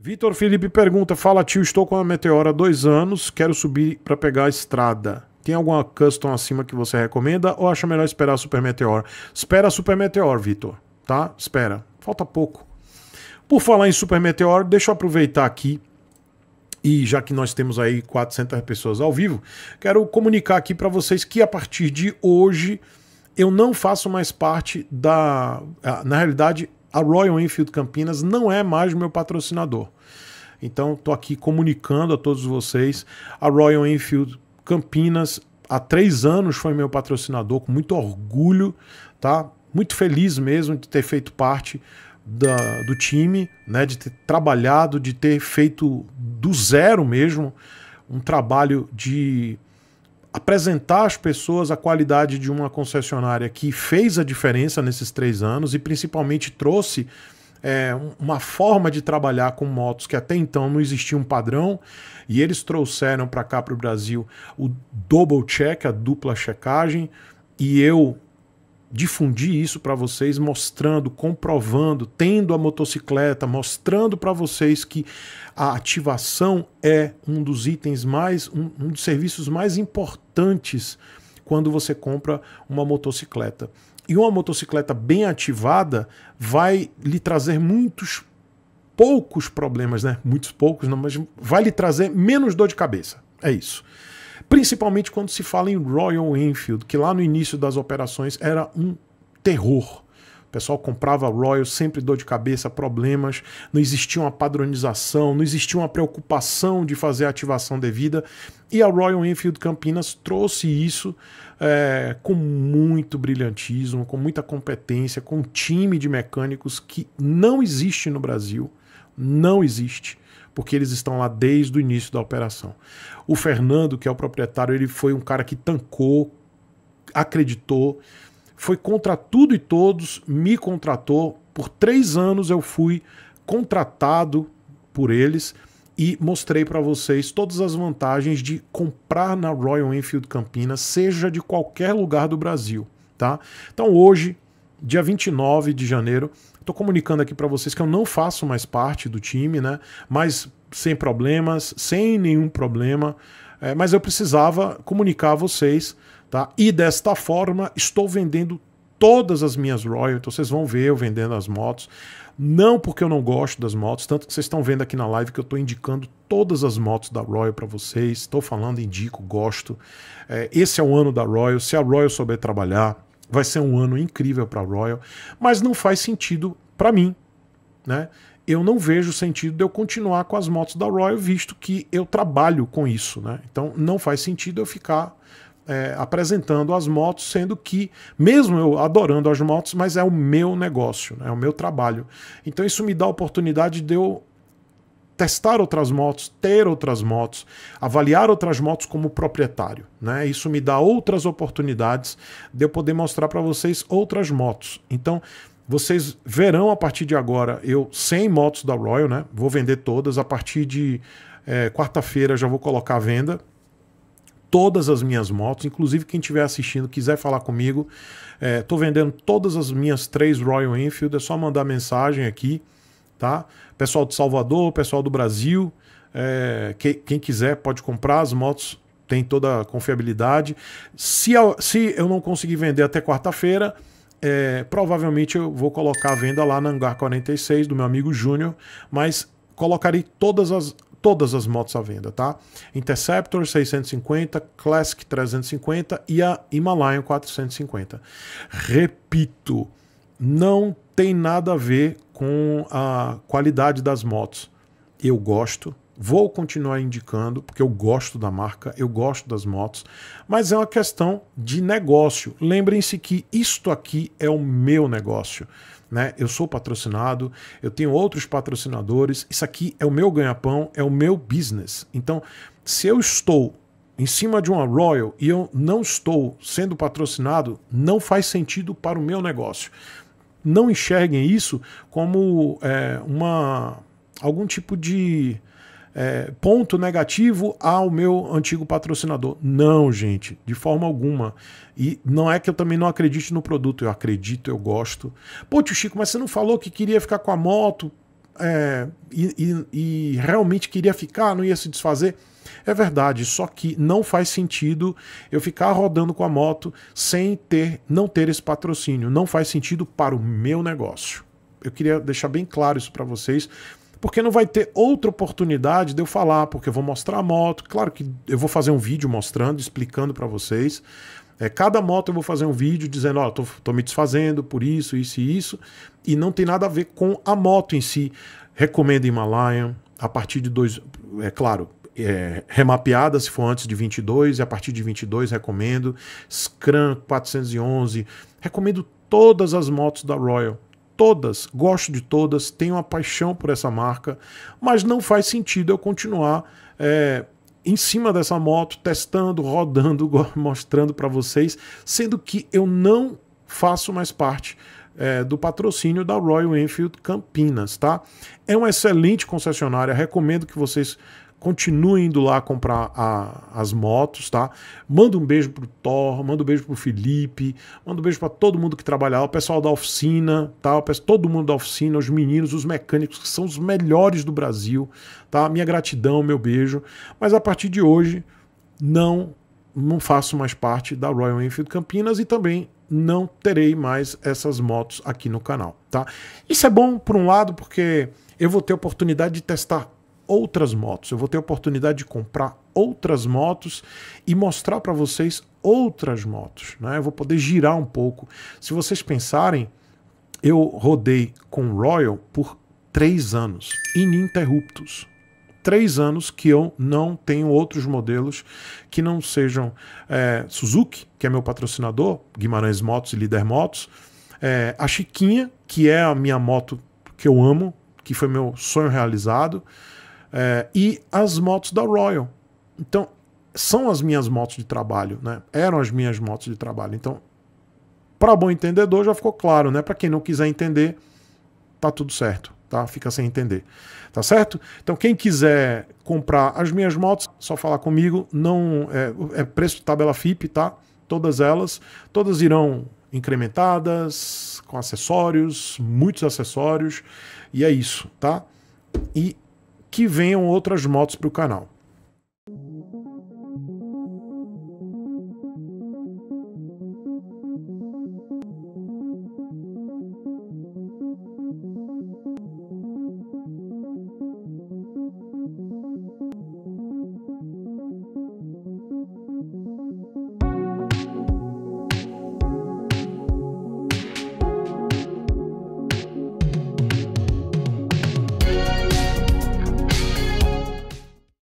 Vitor Felipe pergunta: Fala tio, estou com a Meteora há dois anos, quero subir para pegar a estrada. Tem alguma custom acima que você recomenda ou acha melhor esperar a Super Meteor? Espera a Super Meteor, Vitor, tá? Espera, falta pouco. Por falar em Super Meteor, deixa eu aproveitar aqui e já que nós temos aí 400 pessoas ao vivo, quero comunicar aqui para vocês que a partir de hoje eu não faço mais parte da. Ah, na realidade, a Royal Enfield Campinas não é mais meu patrocinador. Então, estou aqui comunicando a todos vocês. A Royal Enfield Campinas, há três anos, foi meu patrocinador, com muito orgulho, tá? Muito feliz mesmo de ter feito parte da, do time, né? De ter trabalhado, de ter feito do zero mesmo um trabalho de apresentar às pessoas a qualidade de uma concessionária que fez a diferença nesses três anos e principalmente trouxe é, uma forma de trabalhar com motos que até então não existia um padrão e eles trouxeram para cá para o Brasil o double check, a dupla checagem e eu difundir isso para vocês, mostrando, comprovando, tendo a motocicleta, mostrando para vocês que a ativação é um dos itens mais, um, um, dos serviços mais importantes quando você compra uma motocicleta. E uma motocicleta bem ativada vai lhe trazer muitos poucos problemas, né? Muitos poucos, não, mas vai lhe trazer menos dor de cabeça. É isso principalmente quando se fala em Royal Enfield, que lá no início das operações era um terror. O pessoal comprava Royal, sempre dor de cabeça, problemas, não existia uma padronização, não existia uma preocupação de fazer a ativação devida. E a Royal Enfield Campinas trouxe isso é, com muito brilhantismo, com muita competência, com um time de mecânicos que não existe no Brasil, não existe porque eles estão lá desde o início da operação. O Fernando, que é o proprietário, ele foi um cara que tancou, acreditou, foi contra tudo e todos, me contratou. Por três anos eu fui contratado por eles e mostrei para vocês todas as vantagens de comprar na Royal Enfield Campinas, seja de qualquer lugar do Brasil, tá? Então hoje, dia 29 de janeiro, Tô comunicando aqui para vocês que eu não faço mais parte do time, né? Mas sem problemas, sem nenhum problema. É, mas eu precisava comunicar a vocês, tá? E desta forma estou vendendo todas as minhas Então Vocês vão ver eu vendendo as motos. Não porque eu não gosto das motos, tanto que vocês estão vendo aqui na live que eu estou indicando todas as motos da Royal para vocês. Estou falando, indico, gosto. É, esse é o ano da Royal. Se a Royal souber trabalhar, Vai ser um ano incrível para a Royal, mas não faz sentido para mim, né? Eu não vejo sentido de eu continuar com as motos da Royal, visto que eu trabalho com isso, né? Então não faz sentido eu ficar é, apresentando as motos, sendo que, mesmo eu adorando as motos, mas é o meu negócio, né? é o meu trabalho. Então isso me dá a oportunidade de eu testar outras motos, ter outras motos, avaliar outras motos como proprietário. Né? Isso me dá outras oportunidades de eu poder mostrar para vocês outras motos. Então, vocês verão a partir de agora eu 100 motos da Royal, né? vou vender todas. A partir de é, quarta-feira já vou colocar à venda todas as minhas motos, inclusive quem estiver assistindo quiser falar comigo, estou eh, é, vendendo todas as minhas três Royal Enfield, é só mandar mensagem aqui tá? Pessoal de Salvador, pessoal do Brasil, é, que, quem quiser pode comprar as motos, tem toda a confiabilidade. Se eu, se eu não conseguir vender até quarta-feira, é, provavelmente eu vou colocar a venda lá na Angar 46 do meu amigo Júnior, mas colocarei todas as, todas as motos à venda, tá? Interceptor 650, Classic 350 e a Himalayan 450. Repito, não tem nada a ver com a qualidade das motos. Eu gosto, vou continuar indicando, porque eu gosto da marca, eu gosto das motos, mas é uma questão de negócio. Lembrem-se que isto aqui é o meu negócio. Né? Eu sou patrocinado, eu tenho outros patrocinadores, isso aqui é o meu ganha-pão, é o meu business. Então, se eu estou em cima de uma Royal e eu não estou sendo patrocinado, não faz sentido para o meu negócio não enxerguem isso como é, uma, algum tipo de é, ponto negativo ao meu antigo patrocinador. Não, gente, de forma alguma. E não é que eu também não acredite no produto, eu acredito, eu gosto. Pô, tio Chico, mas você não falou que queria ficar com a moto é, e, e, e realmente queria ficar, não ia se desfazer? É verdade, só que não faz sentido eu ficar rodando com a moto sem ter, não ter esse patrocínio. Não faz sentido para o meu negócio. Eu queria deixar bem claro isso para vocês, porque não vai ter outra oportunidade de eu falar, porque eu vou mostrar a moto. Claro que eu vou fazer um vídeo mostrando, explicando para vocês. É, cada moto eu vou fazer um vídeo dizendo, ó, oh, tô, tô me desfazendo por isso, isso e isso. E não tem nada a ver com a moto em si. Recomendo Himalayan, a partir de dois. É claro, é, remapeada se for antes de 22 e a partir de 22 recomendo Scram 411 recomendo todas as motos da Royal todas gosto de todas tenho uma paixão por essa marca mas não faz sentido eu continuar é, em cima dessa moto testando rodando mostrando para vocês sendo que eu não faço mais parte é, do patrocínio da Royal Enfield Campinas, tá? É uma excelente concessionária, recomendo que vocês continuem indo lá comprar a, as motos, tá? Manda um beijo pro Thor, manda um beijo pro Felipe, manda um beijo para todo mundo que trabalha lá, o pessoal da oficina, tá? pessoal, todo mundo da oficina, os meninos, os mecânicos, que são os melhores do Brasil, tá? Minha gratidão, meu beijo. Mas a partir de hoje, não não faço mais parte da Royal Enfield Campinas e também não terei mais essas motos aqui no canal, tá? Isso é bom por um lado porque eu vou ter oportunidade de testar outras motos, eu vou ter oportunidade de comprar outras motos e mostrar para vocês outras motos, né? Eu vou poder girar um pouco. Se vocês pensarem, eu rodei com Royal por três anos ininterruptos, três anos que eu não tenho outros modelos que não sejam é, Suzuki, que é meu patrocinador, Guimarães Motos e Líder Motos, é, a Chiquinha, que é a minha moto que eu amo, que foi meu sonho realizado, é, e as motos da Royal. Então, são as minhas motos de trabalho, né? Eram as minhas motos de trabalho. Então, para bom entendedor, já ficou claro, né? Para quem não quiser entender, tá tudo certo tá? Fica sem entender. Tá certo? Então, quem quiser comprar as minhas motos, só falar comigo. Não é, é preço de tabela FIP, tá? Todas elas. Todas irão incrementadas, com acessórios, muitos acessórios. E é isso, tá? E que venham outras motos para o canal.